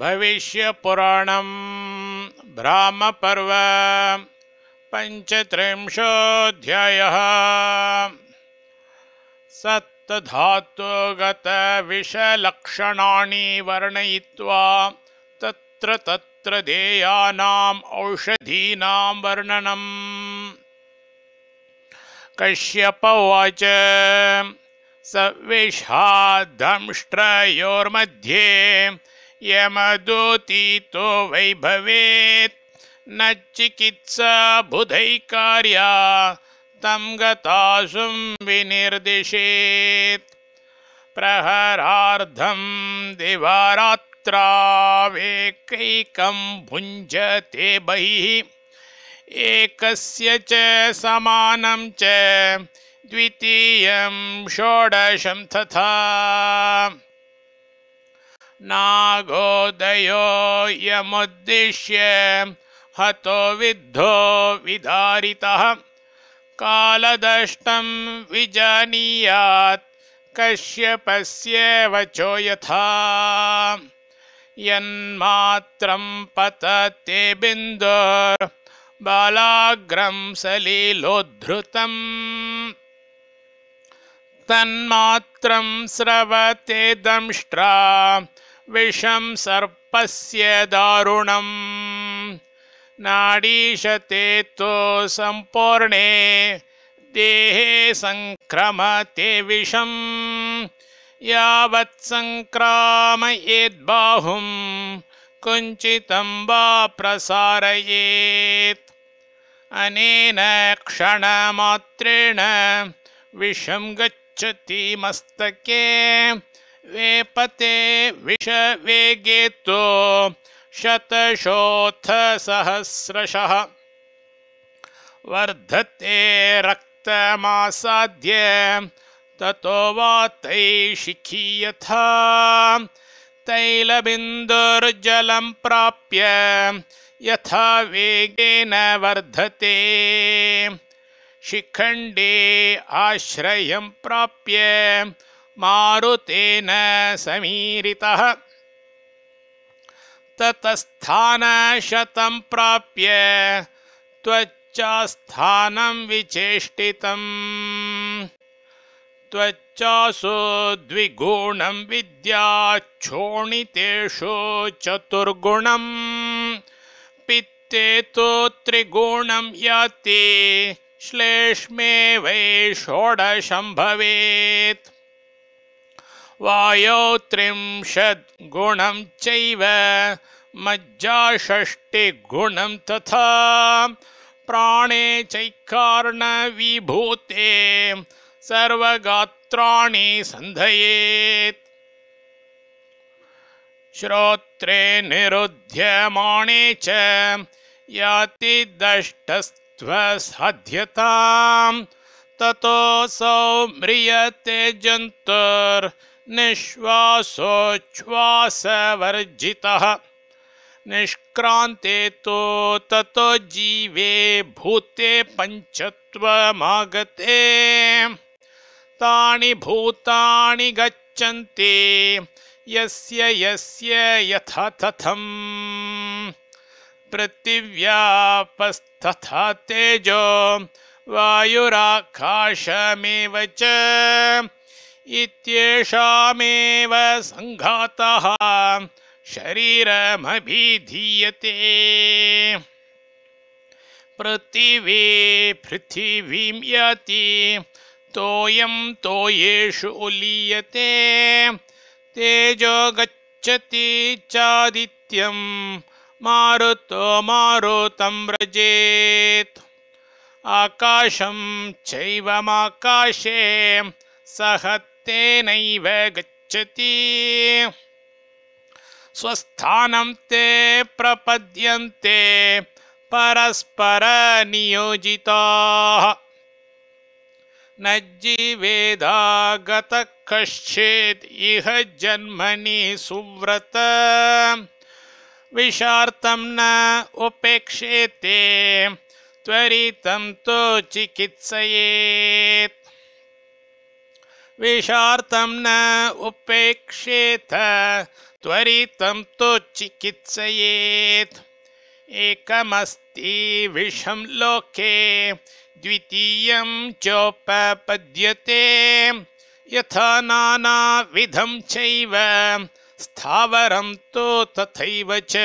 भविष्यपुराणं भ्रामपर्व पञ्चत्रिंशोऽध्यायः सप्तधातुगतविषलक्षणानि वर्णयित्वा वर्णय्वा तत्र देयानाम् औषधीनां वर्णनम् कश्यप उवाच स विषादंष्ट्रयोर्मध्ये यमदोतीतो वै भवेत् न चिकित्सा बुधैकार्या तं गतासुं विनिर्दिशेत् प्रहरार्धं दिवारात्रावेकैकं भुञ्जते बहिः एकस्य च समानं च द्वितीयं षोडशं तथा नागोदयो यमुद्दिश्य हतो विद्धो विधारितः कालदष्टं विजानीयात् वचो यथा यन्मात्रं पतते बिन्द बालाग्रं सलिलोद्धृतं तन्मात्रं स्रवते दंष्ट्रा विषं सर्पस्य दारुणम् नाडीशते तु सम्पूर्णे देहे सङ्क्रमते विषम् यावत् सङ्क्रामयेद्बाहुं कुञ्चितं वा प्रसारयेत् अनेन क्षणमात्रेण विषं गच्छति मस्तके वेपते विष तो शतशोथ सहस्रशः वर्धते रक्तमासाद्य ततो वातैशिखीयथा तैलबिन्दुर्जलं प्राप्य यथा वेगेन वर्धते शिखण्डे आश्रयं प्राप्य मारुतेन समीरितः ततस्थानशतं प्राप्य त्वच्चास्थानं विचेष्टितम् त्वच्चासु द्विगुणं विद्याच्छोणितेषु चतुर्गुणं पित्ते तु त्रिगुणं याति श्लेष्मे वै षोडशं भवेत् वायोत्रिंशद्गुणं चैव मज्जाषष्टिगुणं तथा प्राणे विभूते सर्वगात्राणि सन्धयेत् श्रोत्रे निरुध्यमाणे च याति दष्टस्त्वसाध्यताम् ततो सौम्रियते जन्तुर् निःश्वासोच्छ्वासवर्जितः निष्क्रान्ते तु तो ततो जीवे भूते पञ्चत्वमागते तानि भूतानि गच्छन्ति यस्य यस्य यथा तथम् पृथिव्यापस्तथा तेजो वायुराकाशमेव च इत्येषामेव संघातः शरीरमभिधीयते पृथिवी पृथिवीं याति तोयं तोयेषु लीयते तेजोगच्छति चादित्यं मारुतो मारुतं आकाशं चैवमाकाशे सह तेनैव गच्छति स्वस्थानं ते प्रपद्यन्ते परस्पर नियोजिता जीवेदागत कश्चित् इह जन्मनि सुव्रत विषार्तं न उपेक्षेते त्वरितं तो चिकित्सयेत् विषार्तं न उपेक्षेत त्वरितं तु चिकित्सयेत् एकमस्ति विषं लोके द्वितीयं चोपपद्यते यथा नानाविधं चैव स्थावरं तु तथैव च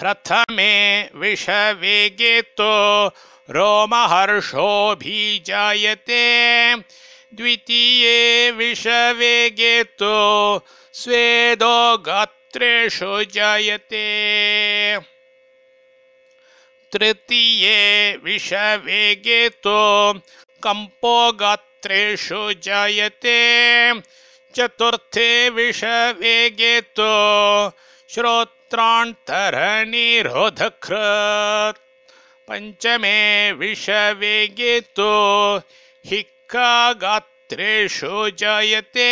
प्रथमे विषवेगे तो रोमहर्षोऽभिजायते द्वितीय विषवेगे तो स्वेदो गात्रेषु जायते तृतीये विषवेगे तो कंपो गात्रेषु जायते चतुर्थे विषवेगे तो पंचमे श्रोत्रान्तरणिरोधकृत् पञ्चमे हिक्का हिक्कागात्रेषु जायते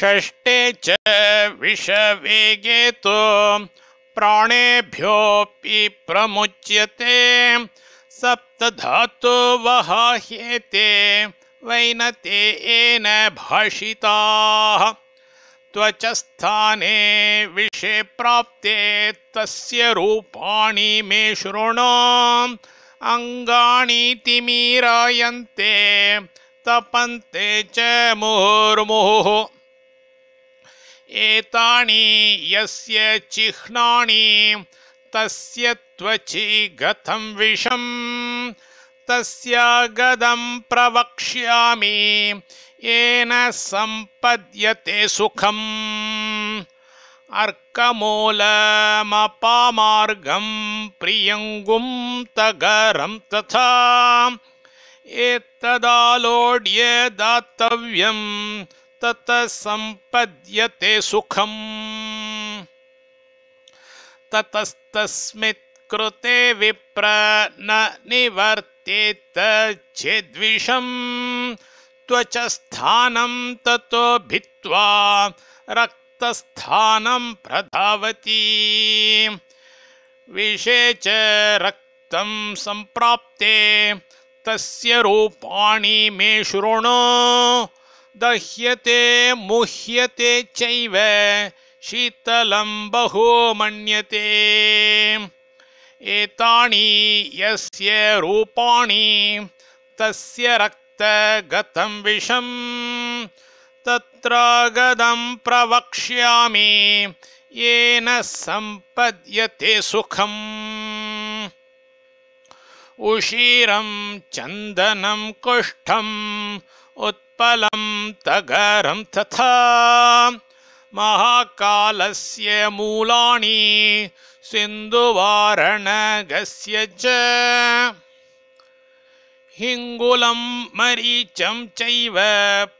षष्ठे च विषवेगेतो प्राणेभ्योऽपि प्रमुच्यते सप्तधातु ह्येते वैनतेन भाषिताः त्वचस्थाने विषे प्राप्ते तस्य रूपाणि मे शृणु अङ्गाणीतिमीरायन्ते तपन्ते च मुहुर्मुहुः एतानि यस्य चिह्नानि तस्य त्वचि गतं विषम् तस्यागदं प्रवक्ष्यामि येन सम्पद्यते सुखम् अर्कमूलमपामार्गं प्रियङ्गुं तगरं तथा एतदालोड्य दातव्यं तत सम्पद्यते सुखम् ततस्तस्मित् कृते विप्र न निवर्त चेत्तच्छिद्विषम् त्वचस्थानं ततो भित्त्वा रक्तस्थानं प्रधावति विषे च रक्त संप्राप्ते तस्य रूपाणि मे शृणो दह्यते मुह्यते चैव शीतलं बहु मन्यते एतानि यस्य रूपाणि तस्य रक्तगतं विषम् तत्र गदं प्रवक्ष्यामि येन सम्पद्यते सुखम् उषीरं चन्दनं कुष्ठम् उत्पलं तगरं तथा महाकालस्य मूलानि सिन्धुवारणगस्य च हिङ्गुलं मरीचं चैव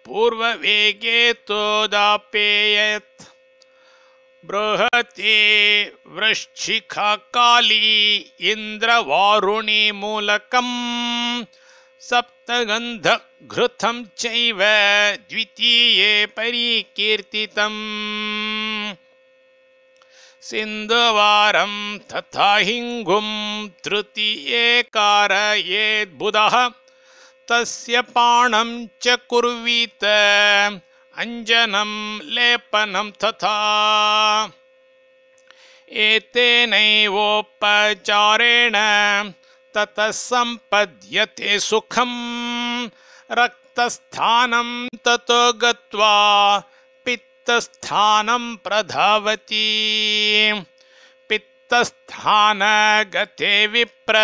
पूर्ववेगे तोदापेयत् बृहति वृश्चिखकाली इन्द्रवारुणिमूलकम् सप्त रक्तगन्धघृतं चैव द्वितीये परिकीर्तितम् सिन्धुवारं तथा हिङ्गुं तृतीये कारयेद्बुधः तस्य पाणं च कुर्वीत अञ्जनं लेपनं तथा एतेनैवोपचारेण तत सम्पद्यते सुखम रक्तस्थानं तत गत्वा पित्तस्थानं प्रधावति पित्तस्थानगते विप्र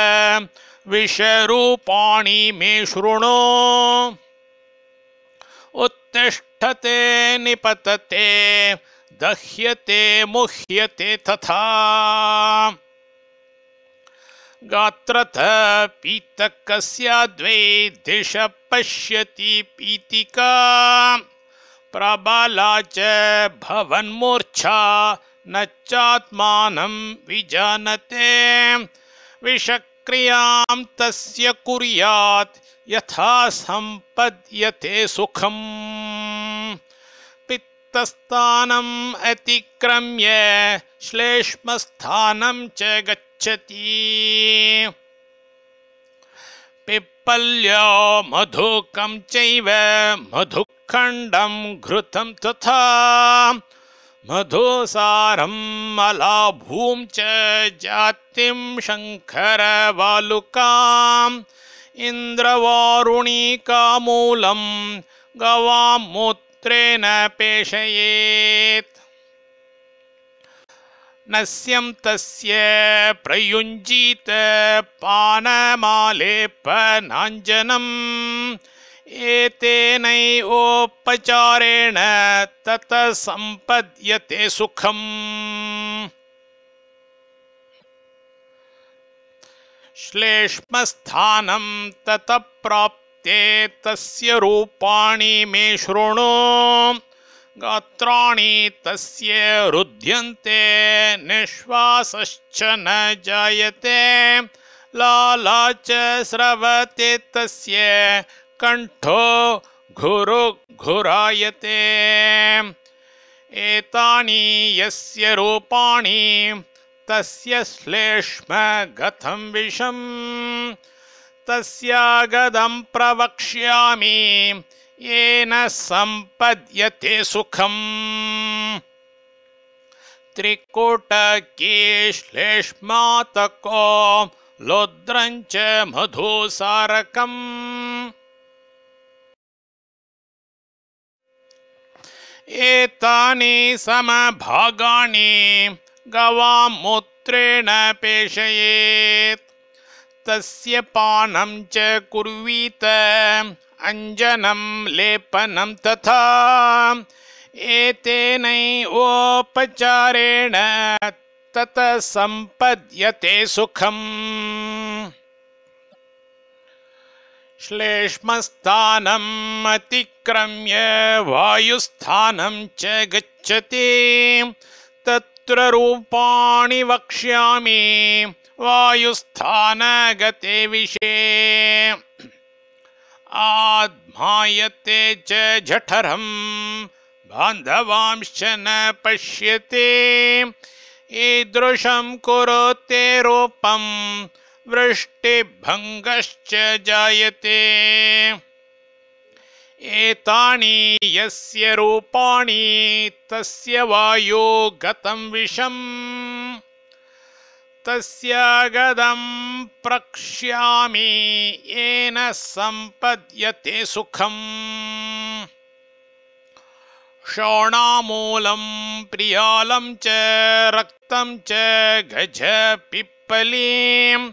विषरूपाणि मे शृणु उत्तिष्ठते निपतते दह्यते मुह्यते तथा गात्रथ पीतकस्याद्वै दिश पश्यति पीतिका प्रबला च न चात्मानं विजानते विषक्रिया तस्य कुर्यात् यथा संपद्यते सुखम् रक्तस्थानम् अतिक्रम्य श्लेष्मस्थानं च गच्छति पिप्पल्यो मधुकं चैव मधुखण्डं घृतं तथा मधुसारं मलाभूं च जातिं शङ्करवालुकाम् इन्द्रवारुणिकामूलं गवामूत् पुत्रेण पेषयेत् नस्यं तस्य प्रयुञ्जीत पानमालेपनाञ्जनम् एतेनैवोपचारेण तत सम्पद्यते सुखम् श्लेष्मस्थानं तत प्राप्य ते तस्य रूपाणि मे शृणु गात्राणि तस्य रुध्यन्ते निःश्वासश्च न जायते लाला च स्रवते तस्य कण्ठो घुरु घुरायते एतानि यस्य रूपाणि तस्य श्लेष्म श्लेष्मगथं विषम् तस्यागदं प्रवक्ष्यामि येन सम्पद्यते सुखम् त्रिकूटकेष्मातको च मधुसारकम् एतानि समभागाणि मूत्रेण पेषयेत् तस्य पानं च कुर्वीत अञ्जनं लेपनं तथा एतेनैवोपचारेण तत सम्पद्यते सुखम् अतिक्रम्य वायुस्थानं च गच्छति रूपाणि वक्ष्यामि वायुस्थानगतिविषे आध्मायते च जठरं बान्धवांश्च न पश्यते ईदृशं कुरुते रूपं वृष्टिभङ्गश्च जायते एतानि यस्य रूपाणि तस्य वायो गतं विषम् तस्य गदं प्रक्ष्यामि येन सम्पद्यते सुखम् शोणामूलं प्रियालं च रक्तं च गज पिप्पलीं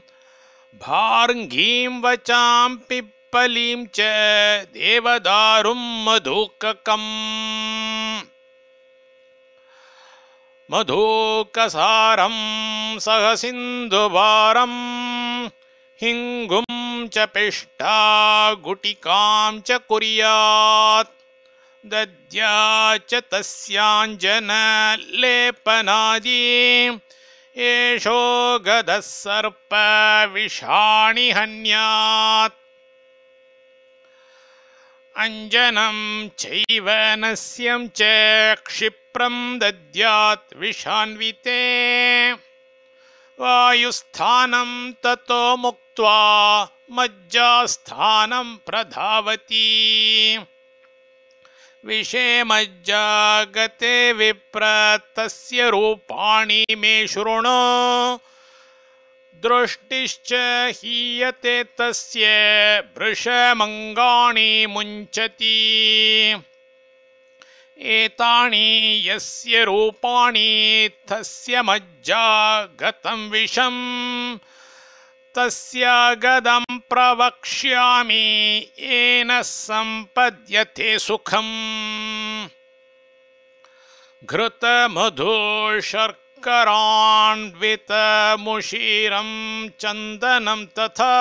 वचां पिप् पलिं च देवदारुं मधुककम् मधुकसारं सह सिन्धुवारं हिङ्गुं च पिष्टा गुटिकां च कुर्यात् दद्या च तस्याञ्जनलेपनादि एषो गदः सर्पविषाणि हन्यात् अञ्जनं चैव नस्यं च क्षिप्रं दद्यात् विषान्विते वायुस्थानं ततो मुक्त्वा मज्जास्थानं प्रधावति विषे मज्जागते विप्रतस्य रूपाणि मे शृणु दृष्टिश्च हीयते तस्य भृशमङ्गाणि मुञ्चति एतानि यस्य रूपाणि तस्य मज्जा गतं विषम् तस्य गदं प्रवक्ष्यामि येन सम्पद्यते सुखम् घृतमधुशर्क करान्वितमुषीरं चन्दनं तथा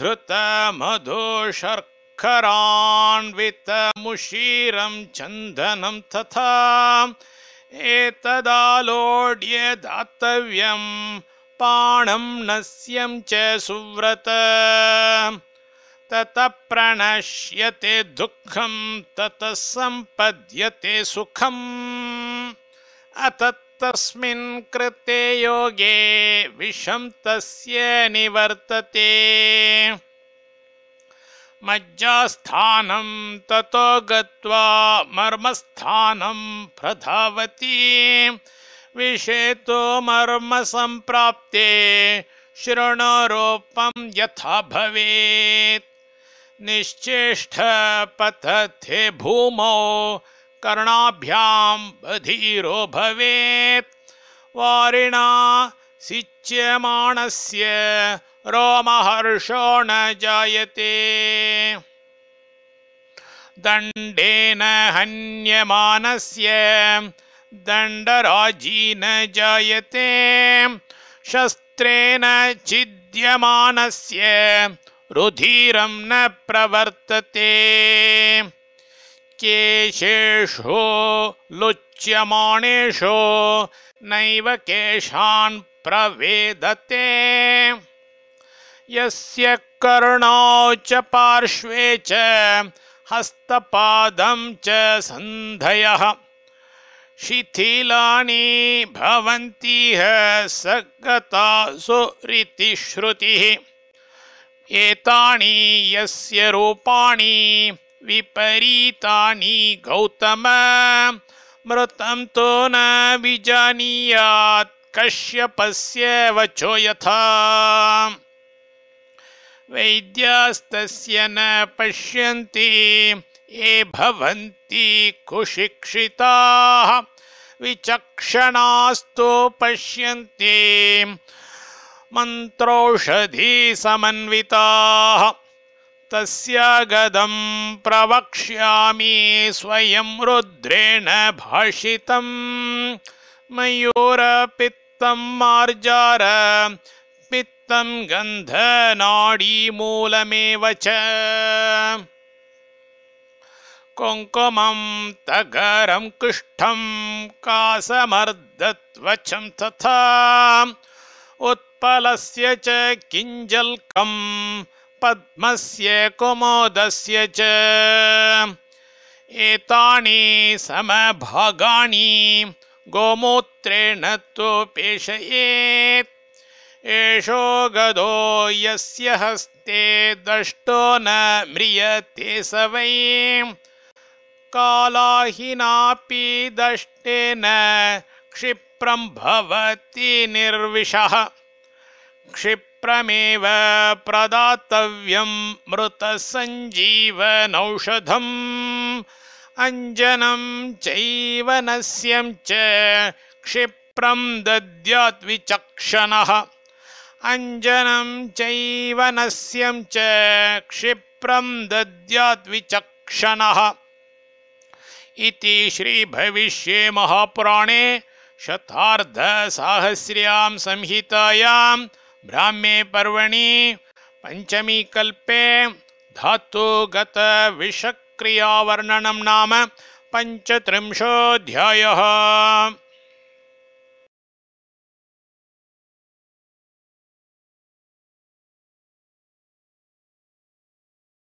घृतमधुशर्करान्वितमुषीरं चन्दनं तथा एतदालोढ्य दातव्यं पाणं नस्यं च सुव्रत ततः प्रणश्यते दुःखं ततः सम्पद्यते सुखम् अत कृते योगे विषम तस्वर्तते निवर्तते मज्जास्थानं ततो गत्वा विषे तो विषेतो मर्म सम्प्राप्ते शृणोरूपं यथा भवेत् निश्चेष्ठपतथे भूमौ कर्णाभ्याम बधीरो भवेत् वारिणा सिच्यमाणस्य रोमहर्षो न जायते दण्डेन हन्यमानस्य दण्डराजी न जायते शस्त्रेण छिद्यमानस्य रुधिरं न प्रवर्तते केशेषु लुच्यमाणेषु नैव केशान् प्रवेदते यस्य कर्णौ च पार्श्वे च हस्तपादं च सन्धयः शिथिलानि भवन्तीह सगतासु श्रुतिः एतानि यस्य रूपाणि विपरीतानि गौतम मृतं तो न विजानीयात् कश्यपस्य वचो यथा वैद्यास्तस्य न पश्यन्ति ये भवन्ति कुशिक्षिताः विचक्षणास्तु पश्यन्ति मन्त्रौषधि तस्यागदं प्रवक्ष्यामि स्वयं रुद्रेण भाषितं मयूरपित्तं मार्जार पित्तं गन्धनाडीमूलमेव च कुङ्कुमं तगरं कुष्ठं कासमर्दत्वचं तथा उत्पलस्य च किञ्जल्कम् पद्मस्य कुमोदस्य च एतानि समभागानि गोमूत्रेण तु पेषयेत् एषो गदो यस्य हस्ते दष्टो न म्रियते स वै कालाहिनापि दष्टेन क्षिप्रं भवति निर्विशः क्षिप् प्रमेव प्रदातव्यं मृतसञ्जीवनौषधम् अञ्जनं चैव नस्यं च क्षिप्रं दद्याद्विचक्षणः अञ्जनं चैव नस्यं च क्षिप्रं दद्याद्विचक्षणः इति श्रीभविष्ये महापुराणे शतार्धसाहस्र्यां संहितायां ब्राह्मे पर्वणि पंचमी कल्पे धातुगत वर्णनम नाम पञ्चत्रिंशोऽध्यायः